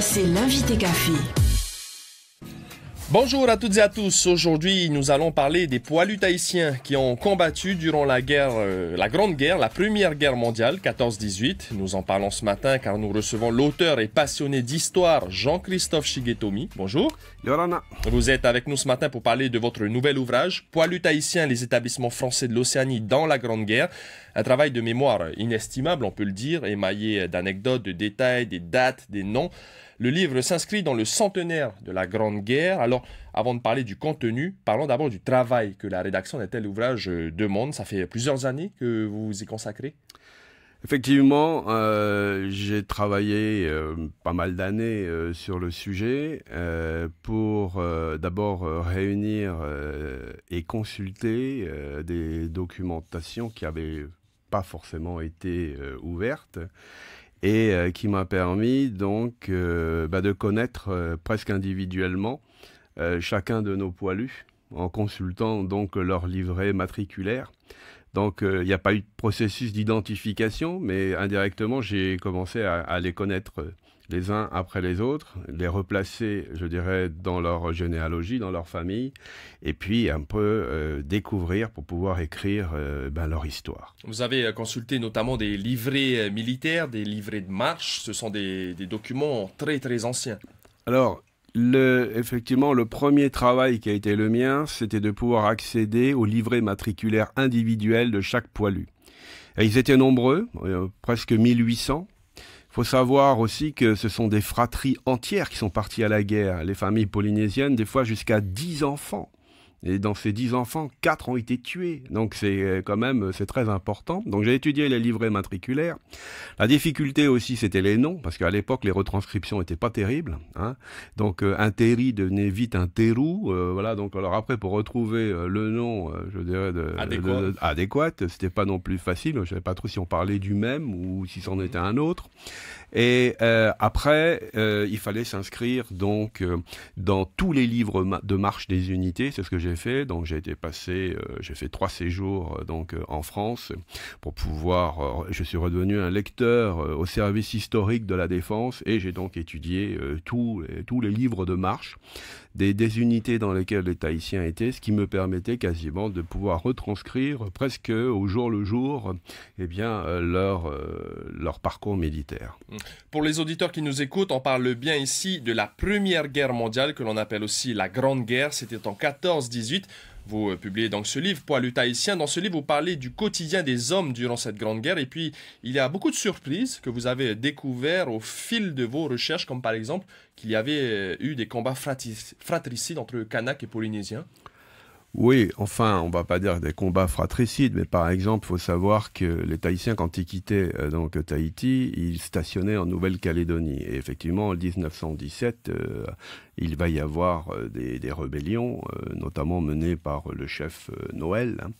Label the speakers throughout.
Speaker 1: c'est l'invité café.
Speaker 2: Bonjour à toutes et à tous. Aujourd'hui, nous allons parler des poilus tahitiens qui ont combattu durant la guerre, euh, la Grande Guerre, la Première Guerre mondiale 14-18. Nous en parlons ce matin car nous recevons l'auteur et passionné d'histoire Jean-Christophe Shigetomi. Bonjour. Vous êtes avec nous ce matin pour parler de votre nouvel ouvrage Poilus tahitiens, les établissements français de l'Océanie dans la Grande Guerre. Un travail de mémoire inestimable, on peut le dire, émaillé d'anecdotes, de détails, des dates, des noms. Le livre s'inscrit dans le centenaire de la Grande Guerre. Alors, avant de parler du contenu, parlons d'abord du travail que la rédaction d'un tel ouvrage euh, demande. Ça fait plusieurs années que vous vous y consacrez
Speaker 1: Effectivement, euh, j'ai travaillé euh, pas mal d'années sur le sujet pour d'abord réunir et consulter des documentations qui n'avaient pas forcément été ouvertes et euh, qui m'a permis donc euh, bah, de connaître euh, presque individuellement chacun de nos poilus en consultant donc leur livret matriculaire. Donc il n'y a pas eu de processus d'identification, mais indirectement j'ai commencé à, à les connaître les uns après les autres, les replacer, je dirais, dans leur généalogie, dans leur famille, et puis un peu euh, découvrir pour pouvoir écrire euh, ben, leur histoire.
Speaker 2: Vous avez euh, consulté notamment des livrets militaires, des livrets de marche, ce sont des, documents très très anciens.
Speaker 1: Alors, effectivement, le premier travail qui a été le mien, c'était de pouvoir accéder aux livrets matriculaires individuels de chaque poilu. ils étaient nombreux, presque 1800 faut savoir aussi que ce sont des fratries entières qui sont parties à la guerre. Les familles polynésiennes, des fois jusqu'à 10 enfants. Et dans ces dix enfants, quatre ont été tués. Donc c'est euh, quand même euh, c'est très important. Donc j'ai étudié les livrets matriculaires. La difficulté aussi, c'était les noms, parce qu'à l'époque les retranscriptions n'étaient pas terribles. Hein. Donc euh, un terri devenait vite un terrou. voilà. Donc alors après pour retrouver le nom, je dirais adéquat, c'était pas non plus facile. Je savais pas trop si on parlait du même ou si c'en mhm. était un autre. Et après, il fallait s'inscrire donc dans tous les livres de marche des unités. C'est ce que j'ai fait. Donc j'ai été passé, euh, j'ai fait trois séjours euh, donc euh, en France pour pouvoir. je suis redevenu un lecteur au service historique de la défense et j'ai donc étudié tous tous les livres de marche des, des, unités dans lesquelles les Tahitiens étaient, ce qui me permettait quasiment de pouvoir retranscrire presque au jour le jour et eh bien, leur, leur parcours militaire.
Speaker 2: Mmh. Pour les auditeurs qui nous écoutent, on parle bien ici de la Première Guerre mondiale, que l'on appelle aussi la Grande Guerre. C'était en 14 vous euh, publiez donc ce livre, Poids haïtien. Dans ce livre, vous parlez du quotidien des hommes durant cette grande guerre. Et puis, il y a beaucoup de surprises que vous avez découvertes au fil de vos recherches, comme par exemple qu'il y avait euh, eu des combats fratricides entre Kanak et Polynésiens.
Speaker 1: Oui, enfin, on va pas dire des combats fratricides, mais par exemple, il faut savoir que les Tahitiens, quand ils quittaient euh, donc, Tahiti, ils stationnaient en Nouvelle-Calédonie. Et effectivement, en 1917, il va y avoir euh, des, rébellions, euh, notamment menées par le chef euh, Noël. Hein.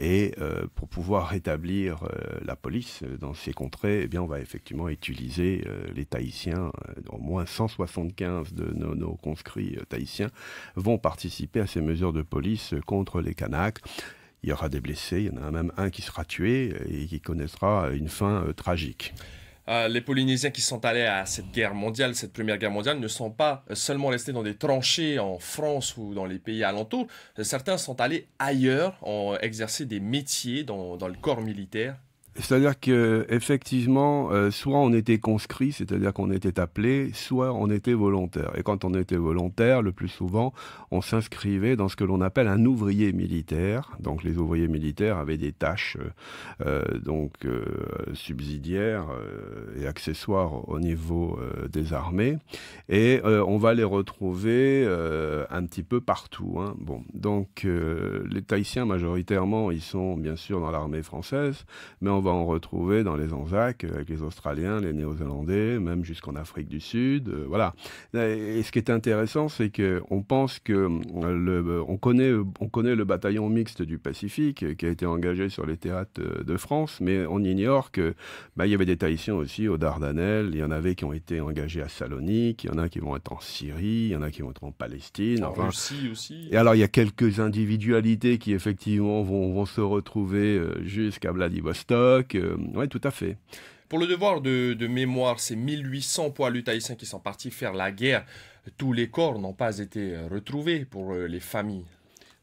Speaker 1: Et pour pouvoir rétablir la police dans ces contrées, eh bien, on va effectivement utiliser les Tahitiens. Au moins 175 de nos, nos conscrits tahitiens vont participer à ces mesures de police contre les Kanaks. Il y aura des blessés, il y en a même un qui sera tué et qui connaîtra une fin tragique.
Speaker 2: Euh, les Polynésiens qui sont allés à cette guerre mondiale, cette première guerre mondiale, ne sont pas euh, seulement restés dans des tranchées en France ou dans les pays alentours. Euh, certains sont allés ailleurs, ont exercé des métiers dans le corps militaire
Speaker 1: c'est-à-dire que effectivement, euh, soit on était conscrit, c'est-à-dire qu'on était appelé, soit on était volontaire. Et quand on était volontaire, le plus souvent, on s'inscrivait dans ce que l'on appelle un ouvrier militaire. Donc les ouvriers militaires avaient des tâches euh, euh, donc subsidiaires et accessoires au niveau des armées, et on va les retrouver un petit peu partout. Hein. Bon, donc les Tahitiens majoritairement, ils sont bien sûr dans l'armée française, mais on va en retrouver dans les Anzacs, euh, avec les Australiens, les Néo-Zélandais, même jusqu'en Afrique du Sud. Euh, voilà. Et ce qui est intéressant, c'est qu'on pense que euh, le, on, connaît, on connaît le bataillon mixte du Pacifique qui a été engagé sur les théâtres de France, mais on ignore que bah, il y avait des Tahitiens aussi aux Dardanelles, il y en avait qui ont été engagés à Salonique, il y en a qui vont être en Syrie, il y en a qui vont être en Palestine. aussi. Et alors, il y a quelques individualités qui effectivement vont, vont se retrouver jusqu'à Vladivostok euh, ouais, tout à fait.
Speaker 2: Pour le devoir de, mémoire, c'est 1800 poilus tahitiens qui sont partis faire la guerre. Tous les corps n'ont pas été euh, retrouvés pour euh, les familles.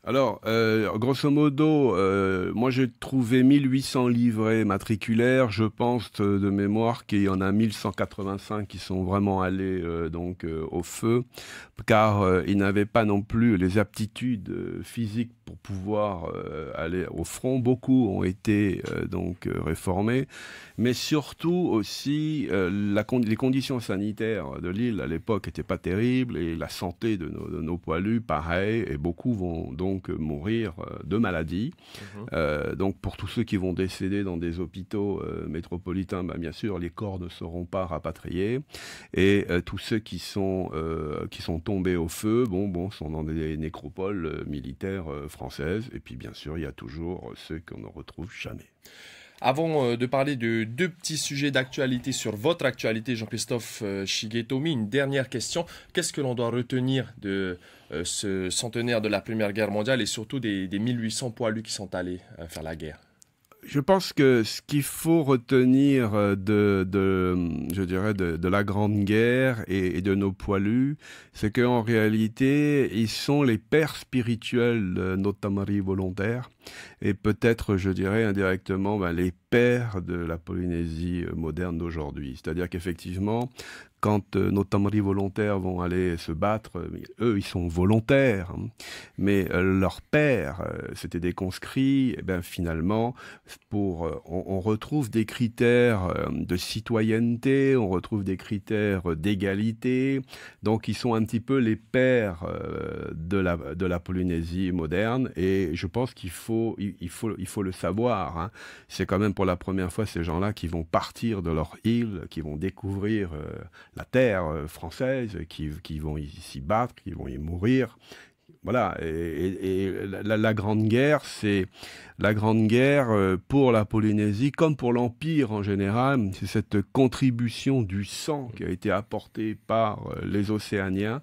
Speaker 1: Alors, euh, grosso modo, euh, moi j'ai trouvé 1800 livrets matriculaires. Je pense euh, de mémoire qu'il y en a 1185 qui sont vraiment allés donc au feu, car ils n'avaient pas non plus les aptitudes physiques pour pouvoir aller au front. Beaucoup ont été donc réformés, mais surtout aussi les conditions sanitaires de l'île à l'époque n'étaient pas terribles et la santé de nos, de nos poilus, pareil, et beaucoup vont donc euh, mourir euh, de maladie. Mhm. Euh, donc pour tous ceux qui vont décéder dans des hôpitaux métropolitains, bah, bien sûr, les corps ne seront pas rapatriés. Et tous ceux qui sont, qui sont tombés au feu, bon, bon, sont dans des nécropoles militaires
Speaker 2: françaises. Et puis bien sûr, il y a toujours ceux qu'on ne retrouve jamais. Avant euh, de parler de deux petits sujets d'actualité sur votre actualité, Jean-Christophe euh, Shigetomi, une dernière question. Qu'est-ce que l'on doit retenir de euh, ce centenaire de la Première Guerre mondiale et surtout des, 1800 poilus qui sont allés faire la guerre
Speaker 1: je pense que ce qu'il faut retenir de, je dirais, de, la Grande Guerre et, de nos poilus, c'est qu'en réalité, ils sont les pères spirituels de nos tamaris volontaires et peut-être, je dirais indirectement, bah, les pères de la Polynésie euh, moderne d'aujourd'hui. C'est-à-dire qu'effectivement, quand euh, nos tamaris volontaires vont aller se battre, euh, eux, ils sont volontaires, hein. mais leurs pères, c'était des conscrits, et bien finalement, pour, on, retrouve des critères de citoyenneté, on retrouve des critères d'égalité, donc ils sont un petit peu les pères de la, de la Polynésie moderne, et je pense qu'il faut il, faut, il faut le savoir. Hein. C'est quand même pour la première fois ces gens-là qui vont partir de leur île, qui vont découvrir euh, la terre euh, française, qui, qui vont s'y battre, qui vont y mourir, voilà, et, la, Grande Guerre, c'est la Grande Guerre euh, pour la Polynésie, comme pour l'Empire en général, c'est cette contribution du sang qui a été apportée
Speaker 2: par euh, les
Speaker 1: Océaniens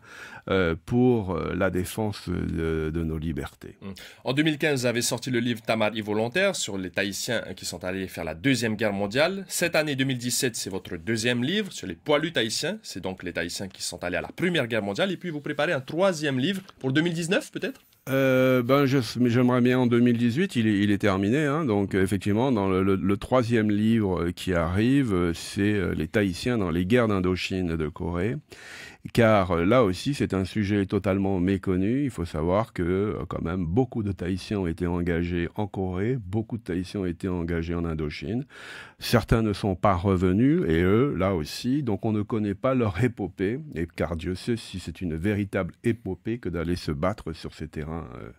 Speaker 1: euh, pour la défense de, nos
Speaker 2: libertés. Hum. En 2015, vous avez sorti le livre Tamar volontaire sur les Tahitiens qui sont allés faire la Deuxième Guerre mondiale. Cette année 2017, c'est votre deuxième livre sur les poilus tahitiens, c'est donc les Tahitiens qui sont allés à la Première Guerre mondiale, et puis vous préparez un troisième livre pour 2019 2019 peut-être euh,
Speaker 1: ben J'aimerais bien en 2018, il est, il est terminé. Hein. donc effectivement, dans le, troisième livre euh, qui arrive, euh, c'est Les Tahitiens dans les guerres d'Indochine de Corée. Car là aussi, c'est un sujet totalement méconnu. Il faut savoir que quand même, beaucoup de Tahitiens ont été engagés en Corée, beaucoup de Tahitiens ont été engagés en Indochine. Certains ne sont pas revenus, et eux, là aussi, donc on ne connaît pas leur épopée. Et car Dieu sait si c'est une véritable épopée que d'aller se battre sur ces terrains Hein. Euh,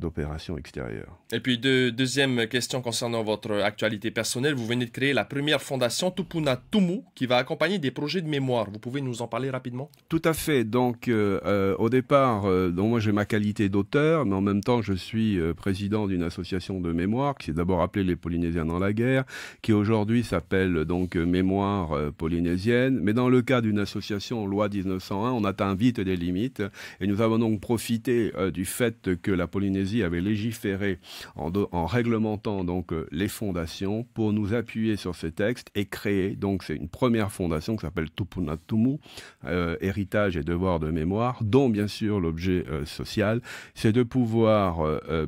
Speaker 1: d'opérations extérieures.
Speaker 2: Et puis, deuxième question concernant votre actualité personnelle. Vous venez de créer la première fondation Tupuna Tumu qui va accompagner des projets de mémoire. Vous pouvez nous en parler rapidement
Speaker 1: Tout à fait. Donc, euh, euh, au départ, euh, moi j'ai ma qualité d'auteur, mais en même temps, je suis président d'une association de mémoire qui s'est d'abord appelée Les Polynésiens dans la guerre, qui aujourd'hui s'appelle donc Mémoire polynésienne. Mais dans le cas d'une association loi 1901, on atteint vite des limites. Et nous avons donc profité du fait que la Polynésie avait légiféré en, réglementant donc euh, les fondations pour nous appuyer sur ces textes et créer donc c'est une première fondation qui s'appelle Tupunatumu, Tumu euh, héritage et devoir de mémoire, dont bien sûr l'objet euh, social, c'est de pouvoir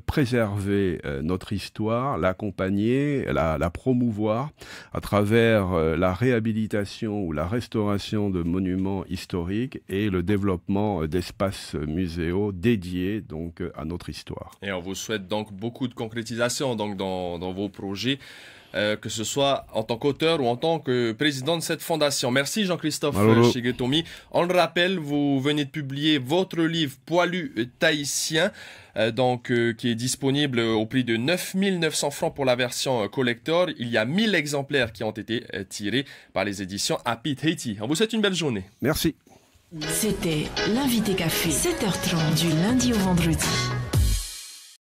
Speaker 1: préserver notre histoire, l'accompagner, la, la, promouvoir à travers la réhabilitation ou la restauration de monuments historiques et le développement d'espaces muséaux dédiés donc à notre histoire.
Speaker 2: Et on vous souhaite donc beaucoup de concrétisation donc, dans, vos projets. Euh, que ce soit en tant qu'auteur ou en tant que président de cette fondation. Merci Jean-Christophe Shigetomi. On le rappelle, vous venez de publier votre livre Poilu tahitien. Euh, donc, euh, qui est disponible au prix de 9900 francs pour la version collector. Il y a 1000 exemplaires qui ont été tirés par les éditions Happy Haiti. On vous souhaite une belle journée. Merci.
Speaker 1: C'était l'invité café, 7h30 du lundi au vendredi.